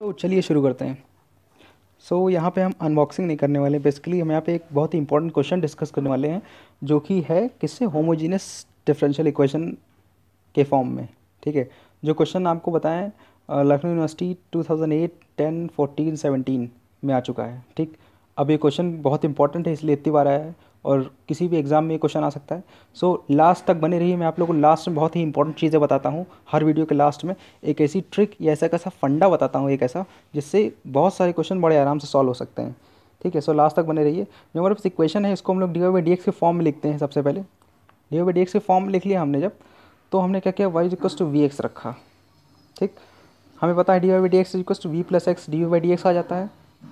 तो चलिए शुरू करते हैं सो so, यहाँ पे हम अनबॉक्सिंग नहीं करने वाले बेसिकली हम यहाँ पे एक बहुत ही इंपॉर्टेंट क्वेश्चन डिस्कस करने वाले हैं जो कि है किससे होमोजीनियस डिफरेंशियल इक्वेशन के फॉर्म में ठीक है जो क्वेश्चन आपको बताएं लखनऊ यूनिवर्सिटी 2008, 10, 14, 17 में आ चुका है ठीक अब ये क्वेश्चन बहुत इंपॉर्टेंट है इसलिए इतनी बार आया है और किसी भी एग्ज़ाम में ये क्वेश्चन आ सकता है सो so, लास्ट तक बने रहिए मैं आप लोगों को लास्ट में बहुत ही इंपॉर्टेंट चीज़ें बताता हूँ हर वीडियो के लास्ट में एक ऐसी ट्रिक या ऐसा कैसा फंडा बताता हूँ एक ऐसा जिससे बहुत सारे क्वेश्चन बड़े आराम से सॉल्व हो सकते हैं ठीक है सो लास्ट तक बने रहिए जो हमारे पास इक्वेशन है इसको हम लोग डी ओ डी एक्स के फॉर्म में लिखते हैं सबसे पहले डी ओ डी एक्स के फॉर्म लिख लिया हमने जब तो हमने क्या किया Y equals to V X रखा ठीक हमें पता है D O D X equals to V plus X D Y D X आ जाता है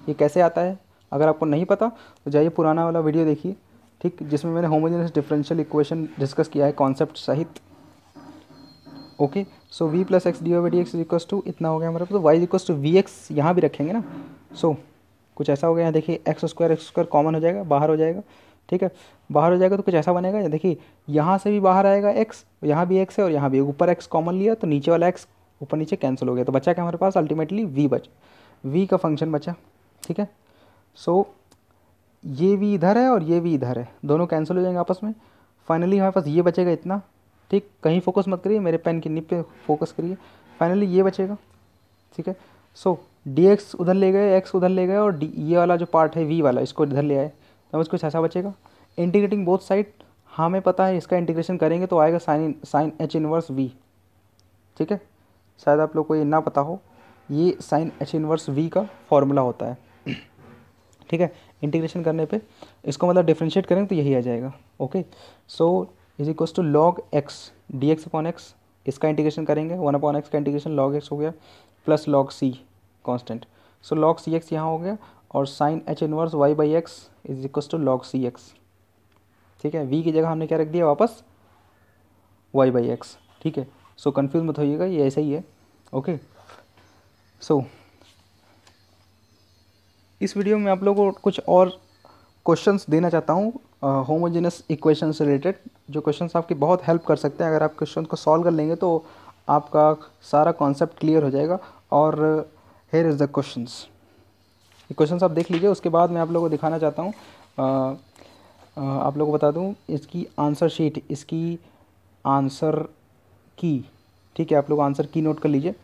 ये कैसे आता है अगर आपको नहीं पता तो जाइए पुराना वाला वीडियो देखिए ठीक जिसमें मैंने होमोजेनस डिफरेंशियल इक्वेशन डिस्कस किया है कॉन्सेप्ट सहित okay so V plus X D O D X equals to इतना हो गया हमारा तो Y equals to V X यहाँ भी रखेंगे ना सो so, कुछ ऐसा हो गया यहाँ देखिए X square X square common हो जाएगा बाहर हो जाएगा ठीक है बाहर हो जाएगा तो कुछ ऐसा बनेगा देखिए यहाँ से भी बाहर आएगा एक्स यहाँ भी एक्स है और यहाँ भी ऊपर एक्स कॉमन लिया तो नीचे वाला एक्स ऊपर नीचे कैंसिल हो गया तो बचा क्या हमारे पास अल्टीमेटली वी बच वी का फंक्शन बचा ठीक है सो so, ये भी इधर है और ये भी इधर है दोनों कैंसिल हो जाएंगे आपस में फाइनली हमारे पास ये बचेगा इतना ठीक कहीं फोकस मत करिए मेरे पेन की निप पे फोकस करिए फाइनली ये बचेगा ठीक है सो डी एक्स उधर ले गए एक्स उधर ले गए और डी ये वाला जो पार्ट है वी वाला इसको इधर ले आए तो इसको ऐसा बचेगा इंटीग्रेटिंग बोथ साइड हमें पता है इसका इंटीग्रेशन करेंगे तो आएगा sine sine H inverse V ठीक है शायद आप लोग को ये ना पता हो ये साइन एच इनवर्स वी का फॉर्मूला होता है ठीक है इंटीग्रेशन करने पे इसको मतलब डिफ्रेंशिएट करेंगे तो यही आ जाएगा okay so is equals to log X D X upon X इसका इंटीग्रेशन करेंगे वन अपॉन एक्स का इंटीग्रेशन लॉग एक्स हो गया plus log C constant so log C X यहाँ हो गया और sine H inverse Y by X is equals to log C X ठीक है वी की जगह हमने क्या रख दिया वापस वाई बाई एक्स ठीक है सो कन्फ्यूज मत होइएगा ये ऐसा ही है ओके सो इस वीडियो में आप लोगों को कुछ और क्वेश्चंस देना चाहता हूँ होमोजेनस इक्वेशन से रिलेटेड जो क्वेश्चंस आपकी बहुत हेल्प कर सकते हैं अगर आप क्वेश्चन को सॉल्व कर लेंगे तो आपका सारा कॉन्सेप्ट क्लियर हो जाएगा और हेयर इज़ द क्वेश्चंस ये क्वेश्चंस आप देख लीजिए उसके बाद मैं आप लोगों को दिखाना चाहता हूँ आप लोगों को बता दूँ इसकी आंसर शीट इसकी आंसर की ठीक है आप लोग आंसर की नोट कर लीजिए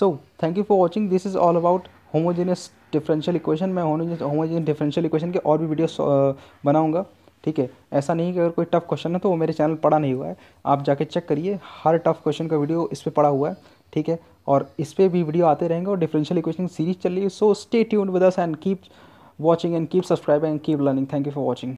so thank you for watching this is all about homogeneous differential equation मैं होमोजीनियस डिफरेंशियल इक्वेशन के और भी वीडियो बनाऊंगा ठीक है ऐसा नहीं कि अगर कोई टफ क्वेश्चन है तो वो मेरे चैनल पढ़ा नहीं हुआ है आप जाके चेक करिए हर टफ क्वेश्चन का वीडियो इस पर पड़ा हुआ है ठीक है और इस पर भी वीडियो आते रहेंगे और डिफरेंशियल इक्वेशन सीरीज चल रही है so stay tune with us and keep watching and keep subscribe and keep learning thank you for watching